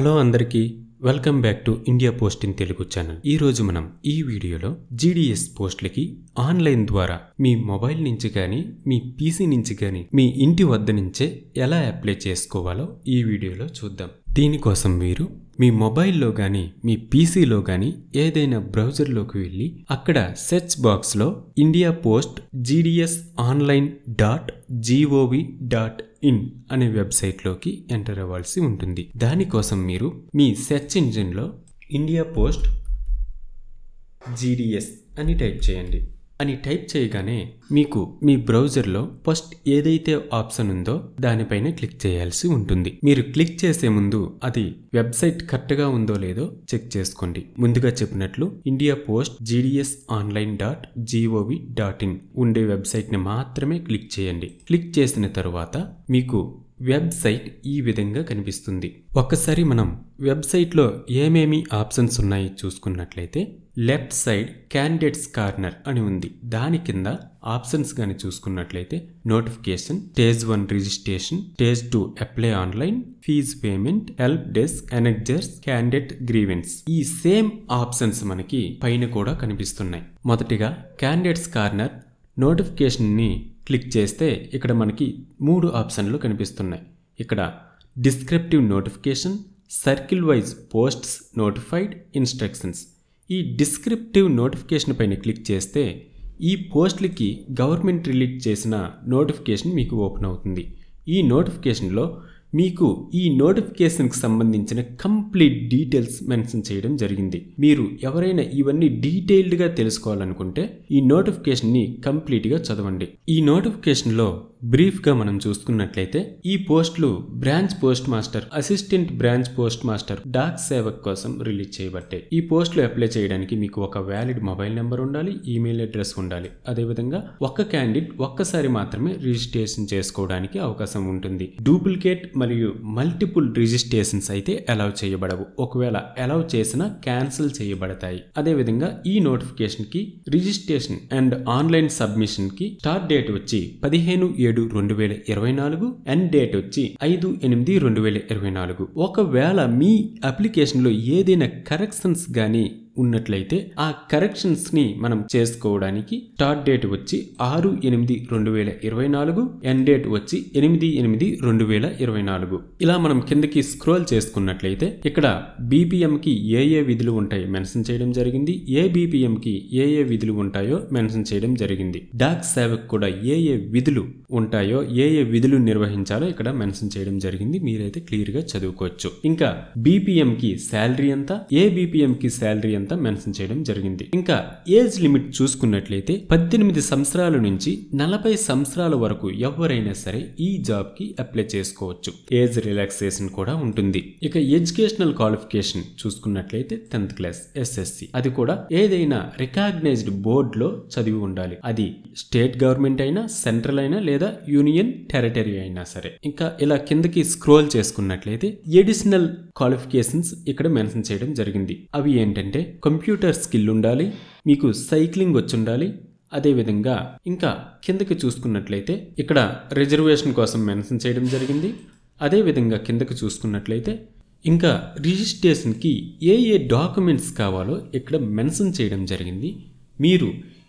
hello అందరికీ welcome back to India post in Telugu channel ఈ రోజు మనం ఈ వీడియోలో జీడీఎస్ పోస్టులకి ఆన్లైన్ ద్వారా మీ మొబైల్ నుంచి కానీ మీ పీసీ నుంచి కానీ మీ ఇంటి వద్ద నుంచే ఎలా అప్లై చేసుకోవాలో ఈ వీడియోలో చూద్దాం దీనికోసం మీరు మీ మొబైల్లో కానీ మీ పీసీలో కానీ ఏదైనా బ్రౌజర్లోకి వెళ్ళి అక్కడ సెర్చ్ బాక్స్లో India post GDS online dot GOV dot in అనే వెబ్సైట్లోకి ఎంటర్ అవ్వాల్సి ఉంటుంది దానికోసం మీరు మీ సెర్చ్ ఇంజిన్లో ఇండియా పోస్ట్ జీడిఎస్ అని టైప్ చేయండి అని టైప్ చేయగానే మీకు మీ బ్రౌజర్లో ఫస్ట్ ఏదైతే ఆప్షన్ ఉందో దానిపైన క్లిక్ చేయాల్సి ఉంటుంది మీరు క్లిక్ చేసే ముందు అది వెబ్సైట్ కరెక్ట్గా ఉందో లేదో చెక్ చేసుకోండి ముందుగా చెప్పినట్లు India post GDS online dot GOV dot in ఉండే వెబ్సైట్ని మాత్రమే క్లిక్ చేయండి క్లిక్ చేసిన తర్వాత మీకు వెబ్సైట్ ఈ విధంగా కనిపిస్తుంది ఒకసారి మనం వెబ్సైట్లో ఏమేమి ఆప్షన్స్ ఉన్నాయి చూసుకున్నట్లయితే లెఫ్ట్ సైడ్ క్యాండిడేట్స్ కార్నర్ అని ఉంది దాని కింద ఆప్షన్స్ కానీ చూసుకున్నట్లయితే notification stage one registration stage two apply online fee payment help desk annexures candidate grievance ఈ సేమ్ ఆప్షన్స్ మనకి పైన కూడా కనిపిస్తున్నాయి మొదటిగా క్యాండిడేట్స్ కార్నర్ నోటిఫికేషన్ని క్లిక్ చేస్తే ఇక్కడ మనకి మూడు ఆప్షన్లు కనిపిస్తున్నాయి ఇక్కడ descriptive notification circle wise posts notified instructions ఈ డిస్క్రిప్టివ్ నోటిఫికేషన్ పైన క్లిక్ చేస్తే ఈ పోస్ట్లకి గవర్నమెంట్ రిలీజ్ చేసిన నోటిఫికేషన్ మీకు ఓపెన్ అవుతుంది ఈ నోటిఫికేషన్లో మీకు ఈ నోటిఫికేషన్కి సంబంధించిన కంప్లీట్ డీటెయిల్స్ మెన్షన్ చేయడం జరిగింది మీరు ఎవరైనా ఇవన్నీ డీటెయిల్డ్గా తెలుసుకోవాలనుకుంటే ఈ నోటిఫికేషన్ని కంప్లీట్గా చదవండి ఈ నోటిఫికేషన్లో బ్రీఫ్గా మనం చూసుకున్నట్లయితే ఈ పోస్టులు branch post master assistant branch post master Dak Sevak కోసం రిలీజ్ చేయబట్టాయి ఈ పోస్టులు అప్లై చేయడానికి మీకు ఒక వ్యాలిడ్ మొబైల్ నెంబర్ ఉండాలి ఈమెయిల్ అడ్రస్ ఉండాలి అదేవిధంగా ఒక్క క్యాండిడేట్ ఒక్కసారి మాత్రమే రిజిస్ట్రేషన్ చేసుకోవడానికి అవకాశం ఉంటుంది డూప్లికేట్ మరియు మల్టిపుల్ రిజిస్ట్రేషన్స్ అయితే అలౌ చేయబడవు ఒకవేళ అలౌ చేసినా క్యాన్సిల్ చేయబడతాయి అదేవిధంగా ఈ నోటిఫికేషన్కి రిజిస్ట్రేషన్ అండ్ ఆన్లైన్ సబ్మిషన్కి స్టార్ట్ డేట్ వచ్చి పదిహేను ఏడు రెండు వేల ఇరవై నాలుగు అండ్ డేట్ వచ్చి ఐదు ఎనిమిది రెండు వేల ఇరవై నాలుగు ఒకవేళ మీ అప్లికేషన్లో ఏదైనా కరెక్షన్స్ కానీ ఉన్నట్లయితే ఆ కరెక్షన్స్ని మనం చేసుకోవడానికి స్టార్ట్ డేట్ వచ్చి ఆరు ఎనిమిది రెండు వేల ఇరవై నాలుగు ఎన్ డేట్ వచ్చి ఎనిమిది ఎనిమిది రెండు వేల ఇరవై నాలుగు ఇలా మనం కిందకి స్క్రోల్ చేసుకున్నట్లయితే ఇక్కడ బీపీఎంకి ఏ ఏ విధులు ఉంటాయో మెన్షన్ చేయడం జరిగింది ఏ బీపీఎంకి ఏ ఏ విధులు ఉంటాయో మెన్షన్ చేయడం జరిగింది డాక్ సేవకు కూడా ఏ ఏ విధులు ఉంటాయో ఏ ఏ విధులు నిర్వహించాలో ఇక్కడ మెన్షన్ చేయడం జరిగింది మీరైతే క్లియర్గా చదువుకోవచ్చు ఇంకా బీపీఎంకి శాలరీ ఎంత ఏ కి శాలరీ ఎంత అంతా మెన్షన్ చేయడం జరిగింది ఇంకా ఏజ్ లిమిట్ చూసుకున్నట్లయితే పద్దెనిమిది సంవత్సరాల నుంచి నలభై సంవత్సరాల వరకు ఎవరైనా సరే ఈ జాబ్ కి అప్లై చేసుకోవచ్చు ఏజ్ రిలాక్సేషన్ కూడా ఉంటుంది ఇక ఎడ్యుకేషనల్ క్వాలిఫికేషన్ చూసుకున్నట్లయితే టెన్త్ క్లాస్ ఎస్ఎస్సి అది కూడా ఏదైనా రికాగ్నైజ్డ్ లో చదివి ఉండాలి అది స్టేట్ గవర్నమెంట్ అయినా సెంట్రల్ అయినా లేదా యూనియన్ టెరిటరీ అయినా సరే ఇంకా ఇలా కిందకి స్క్రోల్ చేసుకున్నట్లయితే ఎడిషనల్ క్వాలిఫికేషన్స్ ఇక్కడ మెన్షన్ చేయడం జరిగింది అవి ఏంటంటే కంప్యూటర్ స్కిల్ ఉండాలి మీకు సైక్లింగ్ వచ్చుండాలి అదేవిధంగా ఇంకా కిందకి చూసుకున్నట్లయితే ఇక్కడ రిజర్వేషన్ కోసం మెన్షన్ చేయడం జరిగింది అదేవిధంగా కిందకి చూసుకున్నట్లయితే ఇంకా రిజిస్ట్రేషన్కి ఏ ఏ డాక్యుమెంట్స్ కావాలో ఇక్కడ మెన్షన్ చేయడం జరిగింది మీరు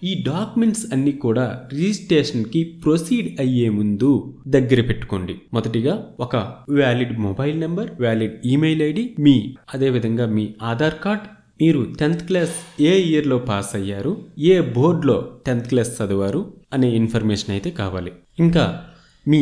ఈ డాక్యుమెంట్స్ అన్నీ కూడా రిజిస్ట్రేషన్కి ప్రొసీడ్ అయ్యే ముందు దగ్గర పెట్టుకోండి మొదటిగా ఒక valid mobile number valid email ID మీ అదేవిధంగా మీ ఆధార్ కార్డ్ మీరు టెన్త్ క్లాస్ ఏ ఇయర్లో పాస్ అయ్యారు ఏ బోర్డ్లో టెన్త్ క్లాస్ చదివారు అనే ఇన్ఫర్మేషన్ అయితే కావాలి ఇంకా మీ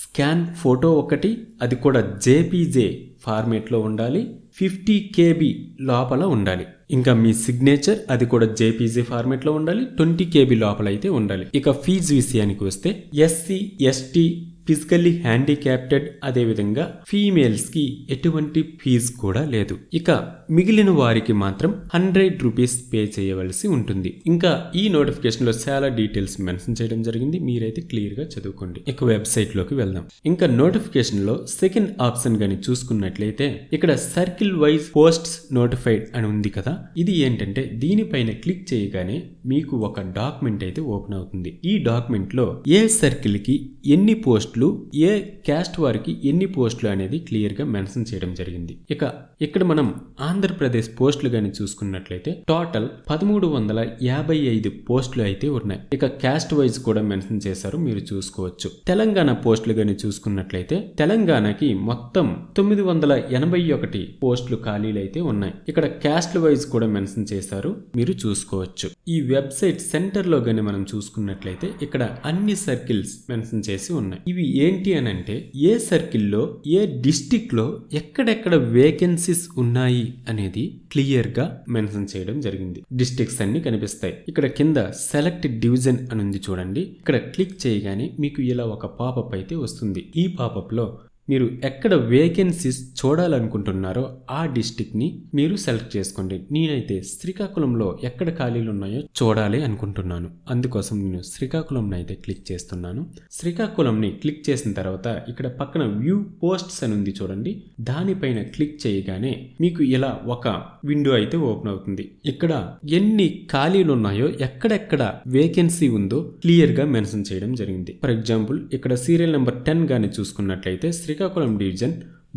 స్కాన్ ఫోటో ఒకటి అది కూడా జేపీజే ఫార్మేట్లో ఉండాలి ఫిఫ్టీ కేబీ లోపల ఉండాలి ఇంకా మీ సిగ్నేచర్ అది కూడా జేపీజీ ఫార్మేట్లో ఉండాలి ట్వంటీ కేబీ లోపల అయితే ఉండాలి ఇక ఫీజు విషయానికి వస్తే ఎస్సీ ఎస్టీ ఫిజికల్లీ హ్యాండిక్యాప్టెడ్ అదేవిధంగా ఫీమేల్స్కి ఎటువంటి ఫీజు కూడా లేదు ఇక మిగిలిన వారికి మాత్రం హండ్రెడ్ రూపీస్ పే చేయవలసి ఉంటుంది ఇంకా ఈ నోటిఫికేషన్లో చాలా డీటెయిల్స్ మెన్షన్ చేయడం జరిగింది మీరైతే క్లియర్గా చదువుకోండి ఇక వెబ్సైట్లోకి వెళ్దాం ఇంకా నోటిఫికేషన్లో సెకండ్ ఆప్షన్ కానీ చూసుకున్నట్లయితే ఇక్కడ సర్కిల్ వైజ్ పోస్ట్స్ నోటిఫైడ్ అని ఉంది కదా ఇది ఏంటంటే దీనిపైన క్లిక్ చేయగానే మీకు ఒక డాక్యుమెంట్ అయితే ఓపెన్ అవుతుంది ఈ డాక్యుమెంట్లో ఏ సర్కిల్కి ఎన్ని పోస్టులు ఏ క్యాస్ట్ వారికి ఎన్ని పోస్టులు అనేది క్లియర్గా మెన్షన్ చేయడం జరిగింది ఇక ఇక్కడ మనం ఆంధ్ర ఆంధ్రప్రదేశ్ పోస్టులు కానీ చూసుకున్నట్లయితే టోటల్ పదమూడు వందల యాభై ఐదు పోస్టులు అయితే ఉన్నాయి ఇక క్యాస్ట్ వైజ్ కూడా మెన్షన్ చేశారు మీరు చూసుకోవచ్చు తెలంగాణ పోస్టులు కానీ చూసుకున్నట్లయితే తెలంగాణకి మొత్తం తొమ్మిది వందల ఎనభై ఒకటి పోస్టులు ఖాళీలు అయితే ఉన్నాయి ఇక్కడ క్యాస్ట్ వైజ్ కూడా మెన్షన్ చేశారు మీరు చూసుకోవచ్చు ఈ వెబ్సైట్ సెంటర్ లో గాని మనం చూసుకున్నట్లయితే ఇక్కడ అన్ని సర్కిల్స్ మెన్షన్ చేసి ఉన్నాయి ఇవి ఏంటి అని అంటే ఏ సర్కిల్లో ఏ డిస్టిక్ లో ఎక్కడెక్కడ వేకెన్సీస్ ఉన్నాయి అనేది క్లియర్ గా మెన్షన్ చేయడం జరిగింది డిస్ట్రిక్ట్స్ అన్ని కనిపిస్తాయి ఇక్కడ కింద సెలెక్ట్ డివిజన్ అని ఉంది చూడండి ఇక్కడ క్లిక్ చేయగానే మీకు ఇలా ఒక పాపప్ అయితే వస్తుంది ఈ పాపప్ లో మీరు ఎక్కడ వేకెన్సీస్ చూడాలనుకుంటున్నారో ఆ డిస్టిక్ని మీరు సెలెక్ట్ చేసుకోండి నేనైతే శ్రీకాకుళంలో ఎక్కడ ఖాళీలు ఉన్నాయో చూడాలి అనుకుంటున్నాను అందుకోసం నేను శ్రీకాకుళంని అయితే క్లిక్ చేస్తున్నాను శ్రీకాకుళంని క్లిక్ చేసిన తర్వాత ఇక్కడ పక్కన వ్యూ పోస్ట్స్ అని ఉంది చూడండి దానిపైన క్లిక్ చేయగానే మీకు ఇలా ఒక విండో అయితే ఓపెన్ అవుతుంది ఇక్కడ ఎన్ని ఖాళీలు ఉన్నాయో ఎక్కడెక్కడ వేకెన్సీ ఉందో క్లియర్గా మెన్షన్ చేయడం జరిగింది ఫర్ ఎగ్జాంపుల్ ఇక్కడ సీరియల్ నెంబర్ టెన్ కానీ చూసుకున్నట్లయితే శ్రీకాకుళం డివిజన్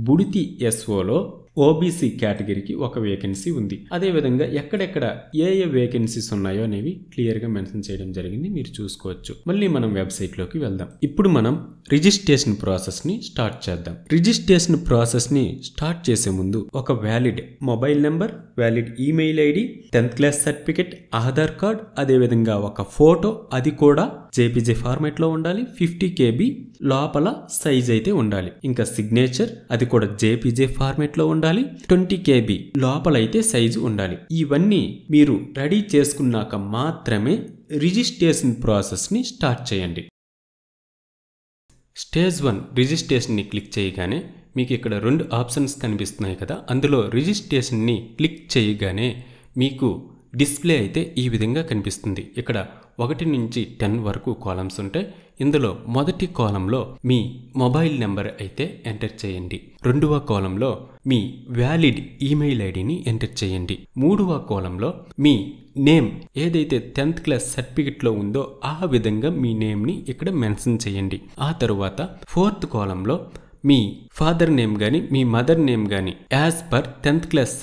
బుడితి ఎస్ఓలో ఓబీసీ కేటగిరీకి ఒక వేకెన్సీ ఉంది అదేవిధంగా ఎక్కడెక్కడ ఏ ఏ వేకెన్సీస్ ఉన్నాయో అనేవి క్లియర్గా మెన్షన్ చేయడం జరిగింది మీరు చూసుకోవచ్చు మళ్ళీ మనం వెబ్సైట్లోకి వెళ్దాం ఇప్పుడు మనం రిజిస్ట్రేషన్ ప్రాసెస్ని స్టార్ట్ చేద్దాం రిజిస్ట్రేషన్ ప్రాసెస్ని స్టార్ట్ చేసే ముందు ఒక valid mobile number valid email ID tenth class certificate Aadhaar card అదేవిధంగా ఒక ఫోటో అది కూడా జేపీజే లో ఉండాలి ఫిఫ్టీ కేబీ లోపల సైజ్ అయితే ఉండాలి ఇంకా సిగ్నేచర్ అది కూడా జేపీజే లో ఉండాలి ఉండాలి ట్వంటీ కేబీ లోపలైతే సైజు ఉండాలి ఇవన్నీ మీరు రెడీ చేసుకున్నాక మాత్రమే రిజిస్ట్రేషన్ ప్రాసెస్ని స్టార్ట్ చేయండి స్టేజ్ వన్ రిజిస్ట్రేషన్ని క్లిక్ చేయగానే మీకు ఇక్కడ రెండు ఆప్షన్స్ కనిపిస్తున్నాయి కదా అందులో రిజిస్ట్రేషన్ని క్లిక్ చేయగానే మీకు డిస్ప్లే అయితే ఈ విధంగా కనిపిస్తుంది ఇక్కడ ఒకటి నుంచి టెన్ వరకు కాలమ్స్ ఉంటాయి ఇందులో మొదటి కాలంలో మీ మొబైల్ నెంబర్ అయితే ఎంటర్ చేయండి రెండవ కాలంలో మీ వ్యాలిడ్ ఈమెయిల్ ఐడిని ఎంటర్ చేయండి మూడవ కాలంలో మీ నేమ్ ఏదైతే టెన్త్ క్లాస్ సర్టిఫికెట్లో ఉందో ఆ విధంగా మీ నేమ్ని ఇక్కడ మెన్షన్ చేయండి ఆ తరువాత ఫోర్త్ కాలంలో మీ ఫాదర్ నేమ్ కానీ మీ మదర్ నేమ్ కానీ యాజ్ పర్ టెన్త్ క్లాస్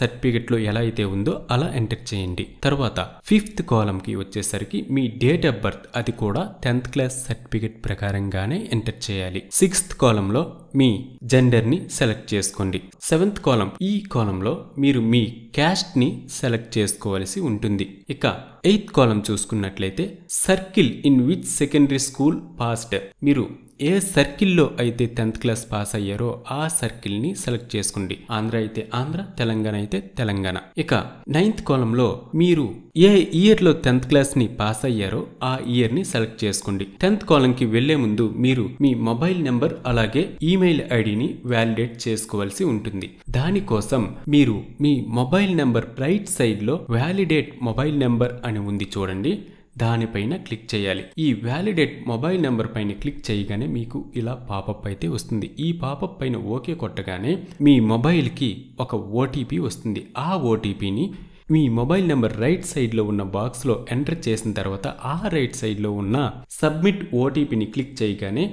లో ఎలా అయితే ఉందో అలా ఎంటర్ చేయండి తర్వాత ఫిఫ్త్ కాలంకి వచ్చేసరికి మీ డేట్ ఆఫ్ బర్త్ అది కూడా టెన్త్ క్లాస్ సర్టిఫికెట్ ప్రకారంగానే ఎంటర్ చేయాలి సిక్స్త్ కాలంలో మీ జెండర్ని సెలెక్ట్ చేసుకోండి సెవెంత్ కాలం ఈ కాలంలో మీరు మీ క్యాస్ట్ని సెలెక్ట్ చేసుకోవాల్సి ఉంటుంది ఇక ఎయిత్ కాలం చూసుకున్నట్లయితే circle in which secondary school passed మీరు ఏ సర్కిల్లో అయితే టెన్త్ క్లాస్ పాస్ అయ్యారో ఆ సర్కిల్ని సెలెక్ట్ చేసుకోండి ఆంధ్ర అయితే ఆంధ్ర తెలంగాణ అయితే తెలంగాణ ఇక నైన్త్ కాలంలో మీరు ఏ ఇయర్లో టెన్త్ క్లాస్ని పాస్ అయ్యారో ఆ ఇయర్ని సెలెక్ట్ చేసుకోండి టెన్త్ కాలంకి వెళ్లే ముందు మీరు మీ మొబైల్ నెంబర్ అలాగే ఈమెయిల్ ఐడిని వ్యాలిడేట్ చేసుకోవాల్సి ఉంటుంది దానికోసం మీరు మీ మొబైల్ నెంబర్ రైట్ సైడ్లో వ్యాలిడేట్ మొబైల్ నెంబర్ అని ఉంది చూడండి దానిపైన క్లిక్ చేయాలి ఈ వ్యాలిడేట్ మొబైల్ నెంబర్ పైన క్లిక్ చేయగానే మీకు ఇలా పాపప్ అయితే వస్తుంది ఈ పాపప్ పైన ఓకే కొట్టగానే మీ మొబైల్కి ఒక ఓటీపీ వస్తుంది ఆ ఓటీపీని మీ మొబైల్ నెంబర్ రైట్ సైడ్లో ఉన్న బాక్స్లో ఎంటర్ చేసిన తర్వాత ఆ రైట్ సైడ్లో ఉన్న సబ్మిట్ ఓటీపీని క్లిక్ చేయగానే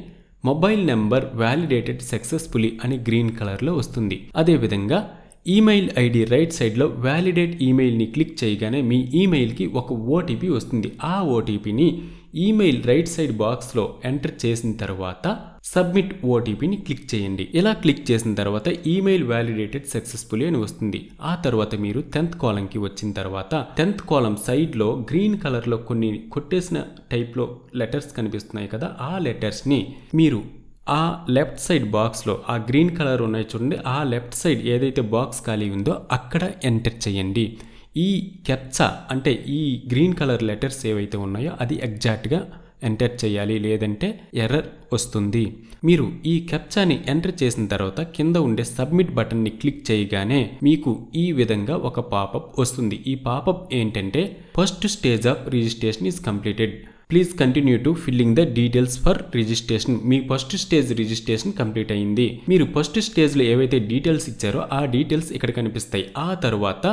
మొబైల్ నెంబర్ వ్యాలిడేటెడ్ సక్సెస్ఫుల్లీ అని గ్రీన్ కలర్లో వస్తుంది అదేవిధంగా ఈమెయిల్ ఐడి రైట్ సైడ్లో వ్యాలిడేట్ ఈమెయిల్ని క్లిక్ చేయగానే మీ ఈమెయిల్కి ఒక ఓటీపీ వస్తుంది ఆ ఓటీపీని ఈమెయిల్ రైట్ సైడ్ బాక్స్లో ఎంటర్ చేసిన తర్వాత సబ్మిట్ ఓటీపీని క్లిక్ చేయండి ఇలా క్లిక్ చేసిన తర్వాత ఈమెయిల్ వ్యాలిడేటెడ్ సక్సెస్ఫుల్ అని వస్తుంది ఆ తర్వాత మీరు టెన్త్ కాలంకి వచ్చిన తర్వాత టెన్త్ కాలం సైడ్లో గ్రీన్ కలర్లో కొన్ని కొట్టేసిన టైప్లో లెటర్స్ కనిపిస్తున్నాయి కదా ఆ లెటర్స్ని మీరు ఆ లెఫ్ట్ సైడ్ బాక్స్లో ఆ గ్రీన్ కలర్ ఉన్నాయి చూడండి ఆ లెఫ్ట్ సైడ్ ఏదైతే బాక్స్ ఖాళీ ఉందో అక్కడ ఎంటర్ చేయండి ఈ కెప్చా అంటే ఈ గ్రీన్ కలర్ లెటర్స్ ఏవైతే ఉన్నాయో అది ఎగ్జాక్ట్గా ఎంటర్ చేయాలి లేదంటే ఎర్రర్ వస్తుంది మీరు ఈ కెప్చాని ఎంటర్ చేసిన తర్వాత కింద ఉండే సబ్మిట్ బటన్ని క్లిక్ చేయగానే మీకు ఈ విధంగా ఒక పాపప్ వస్తుంది ఈ పాపప్ ఏంటంటే first stage of registration is completed please continue to filling the details for registration మీ ఫస్ట్ స్టేజ్ రిజిస్ట్రేషన్ కంప్లీట్ అయింది మీరు ఫస్ట్ స్టేజ్లో ఏవైతే డీటెయిల్స్ ఇచ్చారో ఆ డీటెయిల్స్ ఇక్కడ కనిపిస్తాయి ఆ తర్వాత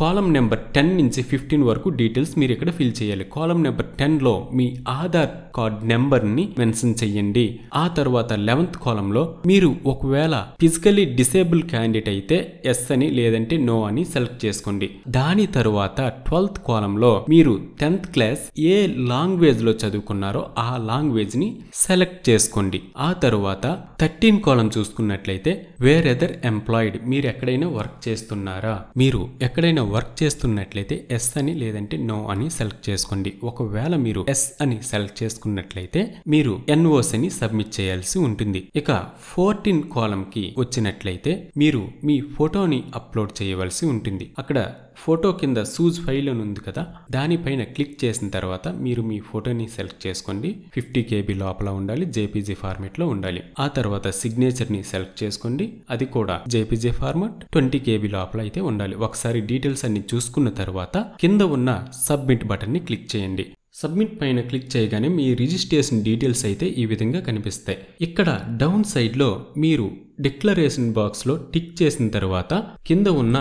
కాలం నెంబర్ టెన్ నుంచి ఫిఫ్టీన్ వరకు డీటెయిల్స్ మీరు ఇక్కడ ఫిల్ చేయాలి కాలం నెంబర్ టెన్లో మీ ఆధార్ కార్డ్ నెంబర్ని మెన్షన్ చేయండి ఆ తర్వాత లెవెన్త్ కాలంలో మీరు ఒకవేళ ఫిజికలీ డిసేబుల్ క్యాండిడేట్ అయితే ఎస్ అని లేదంటే నో అని సెలెక్ట్ చేసుకోండి దాని తర్వాత ట్వెల్త్ కాలంలో మీరు టెన్త్ క్లాస్ ఏ లాంగ్వేజ్లో చదువుకున్నారో ఆ లాంగ్వేజ్ని సెలెక్ట్ చేసుకోండి ఆ తర్వాత థర్టీన్ కాలం చూసుకున్నట్లయితే వేర్ ఎదర్ ఎంప్లాయిడ్ మీరు ఎక్కడైనా వర్క్ చేస్తున్నారా మీరు ఎక్కడైనా వర్క్ చేస్తున్నట్లయితే ఎస్ అని లేదంటే నో అని సెలెక్ట్ చేసుకోండి ఒకవేళ మీరు ఎస్ అని సెలెక్ట్ చేసుకున్నట్లయితే మీరు ఎన్ఓస్ అని సబ్మిట్ చేయాల్సి ఉంటుంది ఇక ఫోర్టీన్ కాలం కి వచ్చినట్లయితే మీరు మీ ఫోటోని అప్లోడ్ చేయవలసి ఉంటుంది అక్కడ ఫోటో కింద సూజ్ ఫైల్ అని ఉంది కదా దానిపైన క్లిక్ చేసిన తర్వాత మీరు మీ ఫోటోని సెలెక్ట్ చేసుకోండి ఫిఫ్టీ కేబీ లోపల ఉండాలి జేపీజీ లో ఉండాలి ఆ తర్వాత సిగ్నేచర్ని సెలెక్ట్ చేసుకోండి అది కూడా జేపీజీ ఫార్మాట్ ట్వంటీ కేబీ లోపల అయితే ఉండాలి ఒకసారి డీటెయిల్స్ అన్ని చూసుకున్న తర్వాత కింద ఉన్న సబ్మిట్ బటన్ని క్లిక్ చేయండి సబ్మిట్ పైన క్లిక్ చేయగానే మీ రిజిస్ట్రేషన్ డీటెయిల్స్ అయితే ఈ విధంగా కనిపిస్తాయి ఇక్కడ డౌన్ సైడ్లో మీరు డిక్లరేషన్ బాక్స్లో టిక్ చేసిన తర్వాత కింద ఉన్న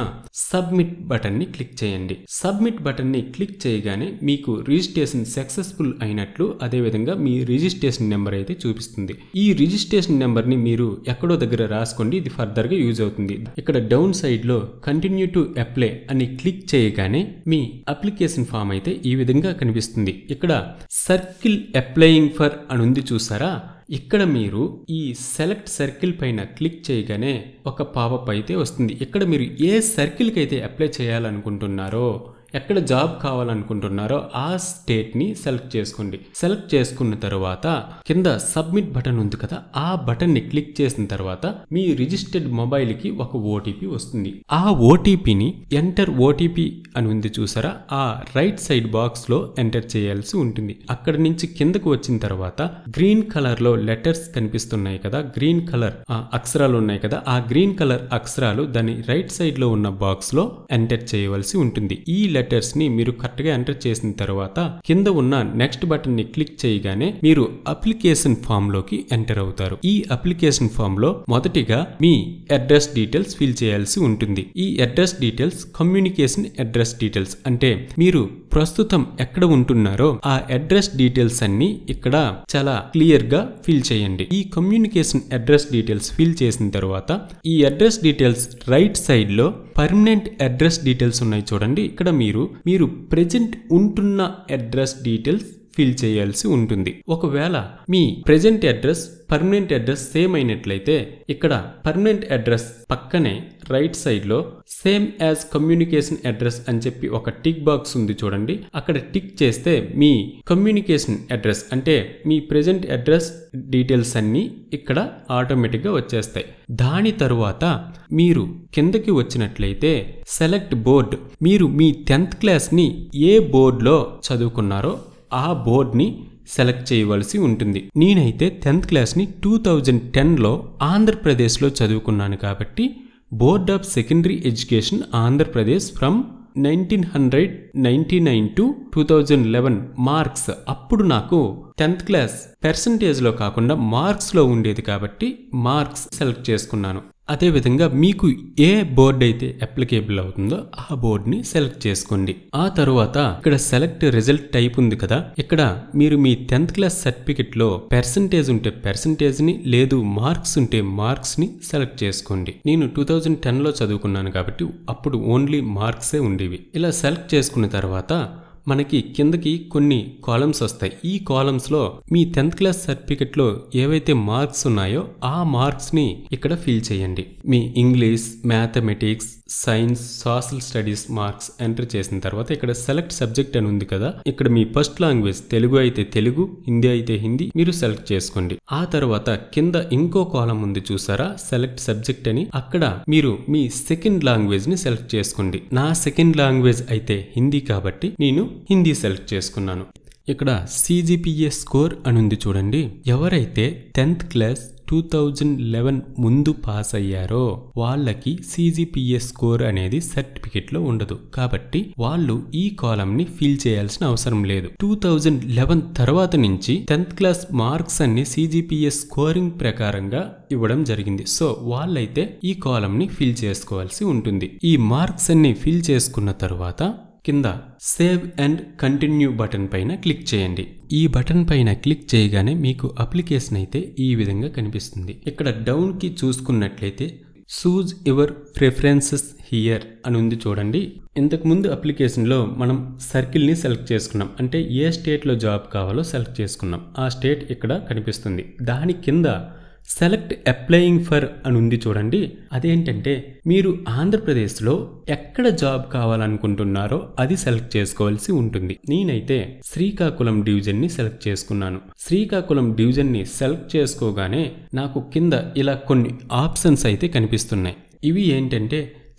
సబ్మిట్ బటన్ని క్లిక్ చేయండి సబ్మిట్ బటన్ని క్లిక్ చేయగానే మీకు రిజిస్ట్రేషన్ సక్సెస్ఫుల్ అయినట్లు అదేవిధంగా మీ రిజిస్ట్రేషన్ నెంబర్ అయితే చూపిస్తుంది ఈ రిజిస్ట్రేషన్ నెంబర్ని మీరు ఎక్కడో దగ్గర రాసుకోండి ఇది ఫర్దర్గా యూజ్ అవుతుంది ఇక్కడ డౌన్ సైడ్లో కంటిన్యూ టు అప్లై అని క్లిక్ చేయగానే మీ అప్లికేషన్ ఫామ్ అయితే ఈ విధంగా కనిపిస్తుంది ఇక్కడ సర్కిల్ అప్లయింగ్ ఫర్ అని ఉంది చూసారా ఇక్కడ మీరు ఈ సెలెక్ట్ సర్కిల్ పైన క్లిక్ చేయగానే ఒక పాపప్ అయితే వస్తుంది ఇక్కడ మీరు ఏ సర్కిల్కి అయితే అప్లై చేయాలనుకుంటున్నారో ఎక్కడ జాబ్ కావాలనుకుంటున్నారో ఆ స్టేట్ని సెలెక్ట్ చేసుకోండి సెలెక్ట్ చేసుకున్న తర్వాత కింద సబ్మిట్ బటన్ ఉంది కదా ఆ బటన్ని క్లిక్ చేసిన తర్వాత మీ రిజిస్టర్డ్ మొబైల్ కి ఒక ఓటీపీ వస్తుంది ఆ ఓటీపీని ఎంటర్ ఓటీపీ అని ఉంది చూసారా ఆ రైట్ సైడ్ బాక్స్లో ఎంటర్ చేయాల్సి ఉంటుంది అక్కడ నుంచి కిందకు వచ్చిన తర్వాత గ్రీన్ కలర్లో లెటర్స్ కనిపిస్తున్నాయి కదా గ్రీన్ కలర్ అక్షరాలు ఉన్నాయి కదా ఆ గ్రీన్ కలర్ అక్షరాలు దాని రైట్ సైడ్లో ఉన్న బాక్స్లో ఎంటర్ చేయవలసి ఉంటుంది ఈ ని మీరు కరెక్ట్గా ఎంటర్ చేసిన తర్వాత కింద ఉన్న నెక్స్ట్ బటన్ని క్లిక్ చేయగానే మీరు అప్లికేషన్ ఫామ్లోకి ఎంటర్ అవుతారు ఈ అప్లికేషన్ ఫామ్లో మొదటిగా మీ అడ్రస్ డీటెయిల్స్ ఫిల్ చేయాల్సి ఉంటుంది ఈ address details communication address details అంటే మీరు ప్రస్తుతం ఎక్కడ ఉంటున్నారో ఆ అడ్రస్ డీటెయిల్స్ అన్ని ఇక్కడ చాలా క్లియర్గా ఫిల్ చేయండి ఈ కమ్యూనికేషన్ అడ్రస్ డీటెయిల్స్ ఫిల్ చేసిన తర్వాత ఈ అడ్రస్ డీటెయిల్స్ రైట్ సైడ్లో పర్మనెంట్ అడ్రస్ డీటెయిల్స్ ఉన్నాయి చూడండి ఇక్కడ మీ మీరు మీరు ప్రజెంట్ ఉంటున్న అడ్రస్ డీటెయిల్స్ ఫిల్ చేయాల్సి ఉంటుంది ఒకవేళ మీ present address permanent address same అయినట్లయితే ఇక్కడ పర్మనెంట్ అడ్రస్ పక్కనే రైట్ సైడ్లో సేమ్ యాజ్ కమ్యూనికేషన్ అడ్రస్ అని చెప్పి ఒక టిక్ బాక్స్ ఉంది చూడండి అక్కడ టిక్ చేస్తే మీ కమ్యూనికేషన్ అడ్రస్ అంటే మీ ప్రజెంట్ అడ్రస్ డీటెయిల్స్ అన్నీ ఇక్కడ ఆటోమేటిక్గా వచ్చేస్తాయి దాని తరువాత మీరు కిందకి వచ్చినట్లయితే సెలెక్ట్ బోర్డ్ మీరు మీ టెన్త్ క్లాస్ని ఏ బోర్డ్లో చదువుకున్నారో ఆ బోర్డ్ని సెలెక్ట్ చేయవలసి ఉంటుంది నేనైతే టెన్త్ క్లాస్ని టూ థౌజండ్ టెన్లో ఆంధ్రప్రదేశ్లో చదువుకున్నాను కాబట్టి board of secondary education Andhra Pradesh from nineteen hundred ninety nine to two thousand eleven marks అప్పుడు నాకు టెన్త్ క్లాస్ పర్సంటేజ్లో కాకుండా మార్క్స్లో ఉండేది కాబట్టి మార్క్స్ సెలెక్ట్ చేసుకున్నాను అదేవిధంగా మీకు ఏ బోర్డ్ అయితే అప్లికేబుల్ అవుతుందో ఆ బోర్డ్ని సెలెక్ట్ చేసుకోండి ఆ తర్వాత ఇక్కడ సెలెక్ట్ రిజల్ట్ టైప్ ఉంది కదా ఇక్కడ మీరు మీ టెన్త్ క్లాస్ లో పర్సంటేజ్ ఉంటే ని లేదు మార్క్స్ ఉంటే మార్క్స్ని సెలెక్ట్ చేసుకోండి నేను టూ థౌజండ్ టెన్లో చదువుకున్నాను కాబట్టి అప్పుడు ఓన్లీ మార్క్సే ఉండేవి ఇలా సెలెక్ట్ చేసుకున్న తర్వాత మనకి కిందకి కొన్ని కాలమ్స్ వస్తాయి ఈ కాలమ్స్లో మీ టెన్త్ క్లాస్ సర్టిఫికెట్లో ఏవైతే మార్క్స్ ఉన్నాయో ఆ మార్క్స్ని ఇక్కడ ఫిల్ చేయండి మీ English mathematics science social studies marks enter చేసిన తర్వాత ఇక్కడ సెలెక్ట్ సబ్జెక్ట్ అని ఉంది కదా ఇక్కడ మీ ఫస్ట్ లాంగ్వేజ్ తెలుగు అయితే తెలుగు హిందీ అయితే హిందీ మీరు సెలెక్ట్ చేసుకోండి ఆ తర్వాత కింద ఇంకో కాలం ఉంది చూసారా సెలెక్ట్ సబ్జెక్ట్ అని అక్కడ మీరు మీ సెకండ్ లాంగ్వేజ్ ని సెలెక్ట్ చేసుకోండి నా సెకండ్ లాంగ్వేజ్ అయితే హిందీ కాబట్టి నేను హిందీ సెలెక్ట్ చేసుకున్నాను ఇక్కడ సిజిపిఏ స్కోర్ అని ఉంది చూడండి ఎవరైతే tenth class two thousand eleven ముందు పాస్ అయ్యారో వాళ్ళకి సిజిపిఏ స్కోర్ అనేది సర్టిఫికెట్లో ఉండదు కాబట్టి వాళ్ళు ఈ కాలంని ఫిల్ చేయాల్సిన అవసరం లేదు టూ థౌజండ్ లెవెన్ తర్వాత నుంచి టెన్త్ క్లాస్ మార్క్స్ అన్ని సిజిపిఏ స్కోరింగ్ ప్రకారంగా ఇవ్వడం జరిగింది సో వాళ్ళైతే ఈ కాలంని ఫిల్ చేసుకోవాల్సి ఉంటుంది ఈ మార్క్స్ అన్ని ఫిల్ చేసుకున్న తర్వాత కింద సేవ్ అండ్ కంటిన్యూ బటన్ పైన క్లిక్ చేయండి ఈ బటన్ పైన క్లిక్ చేయగానే మీకు అప్లికేషన్ అయితే ఈ విధంగా కనిపిస్తుంది ఇక్కడ డౌన్కి చూసుకున్నట్లయితే సూజ్ యువర్ ప్రిఫరెన్సెస్ హియర్ అని ఉంది చూడండి ఇంతకుముందు అప్లికేషన్లో మనం సర్కిల్ని సెలెక్ట్ చేసుకున్నాం అంటే ఏ స్టేట్లో జాబ్ కావాలో సెలెక్ట్ చేసుకున్నాం ఆ స్టేట్ ఇక్కడ కనిపిస్తుంది దాని కింద సెలెక్ట్ అప్లయింగ్ ఫర్ అని ఉంది చూడండి అదేంటంటే మీరు ఆంధ్రప్రదేశ్లో ఎక్కడ జాబ్ కావాలనుకుంటున్నారో అది సెలెక్ట్ చేసుకోవాల్సి ఉంటుంది నేనైతే శ్రీకాకుళం డివిజన్ని సెలెక్ట్ చేసుకున్నాను శ్రీకాకుళం డివిజన్ని సెలెక్ట్ చేసుకోగానే నాకు కింద ఇలా కొన్ని ఆప్షన్స్ అయితే కనిపిస్తున్నాయి ఇవి ఏంటంటే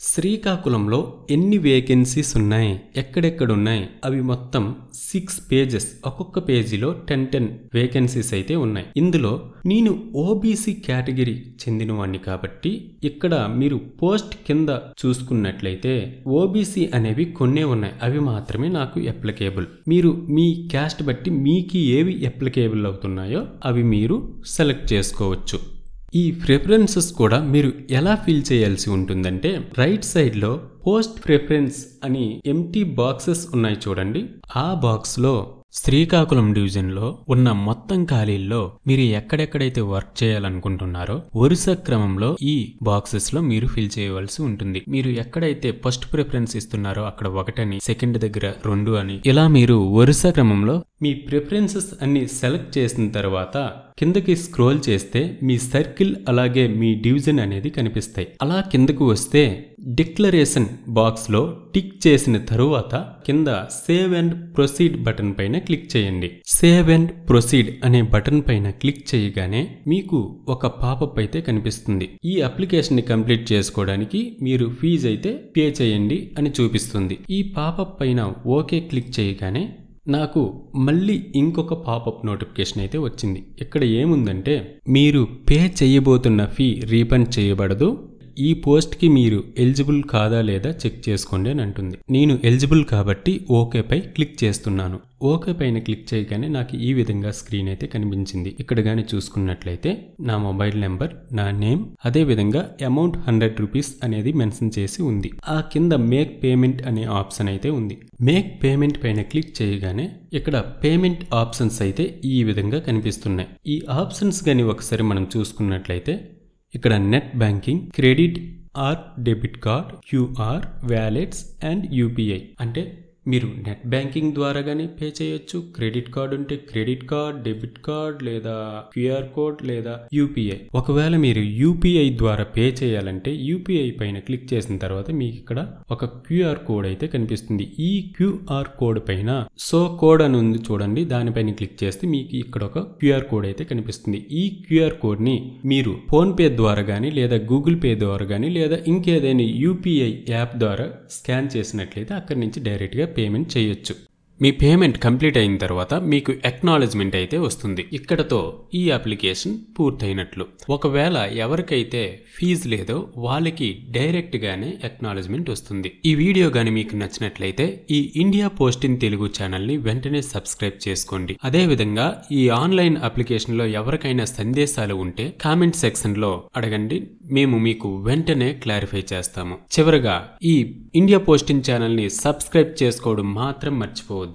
శ్రీకాకుళంలో ఎన్ని వేకెన్సీస్ ఉన్నాయి ఎక్కడెక్కడున్నాయి అవి మొత్తం సిక్స్ పేజెస్ ఒక్కొక్క పేజీలో టెన్ టెన్ వేకెన్సీస్ అయితే ఉన్నాయి ఇందులో నేను ఓబీసీ కేటగిరీ చెందినవాడిని కాబట్టి ఇక్కడ మీరు పోస్ట్ కింద చూసుకున్నట్లయితే ఓబీసీ అనేవి కొన్నే ఉన్నాయి అవి మాత్రమే నాకు అప్లికేబుల్ మీరు మీ క్యాస్ట్ బట్టి మీకు ఏవి అప్లికేబుల్ అవుతున్నాయో అవి మీరు సెలెక్ట్ చేసుకోవచ్చు ఈ ప్రిఫరెన్సెస్ కూడా మీరు ఎలా ఫిల్ చేయాల్సి ఉంటుందంటే రైట్ సైడ్లో పోస్ట్ ప్రిఫరెన్స్ అని ఎంటీ బాక్సెస్ ఉన్నాయి చూడండి ఆ బాక్స్లో శ్రీకాకుళం డివిజన్లో ఉన్న మొత్తం ఖాళీల్లో మీరు ఎక్కడెక్కడైతే వర్క్ చేయాలనుకుంటున్నారో వరుస క్రమంలో ఈ బాక్సెస్లో మీరు ఫిల్ చేయవలసి ఉంటుంది మీరు ఎక్కడైతే ఫస్ట్ ప్రిఫరెన్స్ ఇస్తున్నారో అక్కడ ఒకటని సెకండ్ దగ్గర రెండు అని ఇలా మీరు వరుస క్రమంలో మీ ప్రిఫరెన్సెస్ అన్ని సెలెక్ట్ చేసిన తర్వాత కిందకి స్క్రోల్ చేస్తే మీ సర్కిల్ అలాగే మీ డివిజన్ అనేది కనిపిస్తాయి అలా కిందకు వస్తే డిక్లరేషన్ బాక్స్లో టిక్ చేసిన తరువాత కింద సేవ్ అండ్ ప్రొసీడ్ బటన్ పైన క్లిక్ చేయండి సేవ్ అండ్ ప్రొసీడ్ అనే బటన్ పైన క్లిక్ చేయగానే మీకు ఒక పాపప్ అయితే కనిపిస్తుంది ఈ అప్లికేషన్ని కంప్లీట్ చేసుకోవడానికి మీరు ఫీజు అయితే పే చేయండి అని చూపిస్తుంది ఈ పాపప్ పైన ఓకే క్లిక్ చేయగానే నాకు మళ్ళీ ఇంకొక పాపప్ నోటిఫికేషన్ అయితే వచ్చింది ఇక్కడ ఏముందంటే మీరు పే చేయబోతున్న ఫీ రీఫండ్ చేయబడదు ఈ పోస్ట్కి మీరు ఎలిజిబుల్ కాదా లేదా చెక్ చేసుకోండి అని అంటుంది నేను ఎలిజిబుల్ కాబట్టి ఓకేపై క్లిక్ చేస్తున్నాను ఓకే పైన క్లిక్ చేయగానే నాకు ఈ విధంగా స్క్రీన్ అయితే కనిపించింది ఇక్కడ కానీ చూసుకున్నట్లయితే నా మొబైల్ నెంబర్ నా నేమ్ అదే విధంగా అమౌంట్ హండ్రెడ్ రూపీస్ అనేది మెన్షన్ చేసి ఉంది ఆ కింద మేక్ పేమెంట్ అనే ఆప్షన్ అయితే ఉంది మేక్ పేమెంట్ పైన క్లిక్ చేయగానే ఇక్కడ పేమెంట్ ఆప్షన్స్ అయితే ఈ విధంగా కనిపిస్తున్నాయి ఈ ఆప్షన్స్ కానీ ఒకసారి మనం చూసుకున్నట్లయితే ఇక్కడ net banking credit or debit card QR wallets and UPI అంటే మీరు నెట్ బ్యాంకింగ్ ద్వారా కానీ పే చేయొచ్చు క్రెడిట్ కార్డ్ ఉంటే క్రెడిట్ కార్డ్ డెబిట్ కార్డ్ లేదా క్యూఆర్ కోడ్ లేదా యూపీఐ ఒకవేళ మీరు యూపీఐ ద్వారా పే చేయాలంటే యూపీఐ పైన క్లిక్ చేసిన తర్వాత మీకు ఇక్కడ ఒక క్యూఆర్ కోడ్ అయితే కనిపిస్తుంది ఈ క్యూఆర్ కోడ్ పైన సో కోడ్ అని ఉంది చూడండి దానిపైన క్లిక్ చేస్తే మీకు ఇక్కడ ఒక క్యూఆర్ కోడ్ అయితే కనిపిస్తుంది ఈ క్యూఆర్ కోడ్ ని మీరు ఫోన్ పే ద్వారా కానీ లేదా గూగుల్ పే ద్వారా కానీ లేదా ఇంకేదైనా యూపీఐ యాప్ ద్వారా స్కాన్ చేసినట్లయితే అక్కడి నుంచి డైరెక్ట్ గా పేమెంట్ చేయొచ్చు మీ పేమెంట్ కంప్లీట్ అయిన తర్వాత మీకు ఎక్నాలజ్మెంట్ అయితే వస్తుంది ఇక్కడతో ఈ అప్లికేషన్ పూర్తయినట్లు ఒకవేళ ఎవరికైతే ఫీజు లేదో వాళ్ళకి డైరెక్ట్గానే ఎక్నాలజ్మెంట్ వస్తుంది ఈ వీడియో కానీ మీకు నచ్చినట్లయితే ఈ ఇండియా పోస్ట్ ఇన్ తెలుగు ఛానల్ని వెంటనే సబ్స్క్రైబ్ చేసుకోండి అదేవిధంగా ఈ ఆన్లైన్ అప్లికేషన్లో ఎవరికైనా సందేశాలు ఉంటే కామెంట్ సెక్షన్లో అడగండి మేము మీకు వెంటనే క్లారిఫై చేస్తాము చివరగా ఈ ఇండియా పోస్టింగ్ ఛానల్ని సబ్స్క్రైబ్ చేసుకోవడం మాత్రం మర్చిపోవద్దు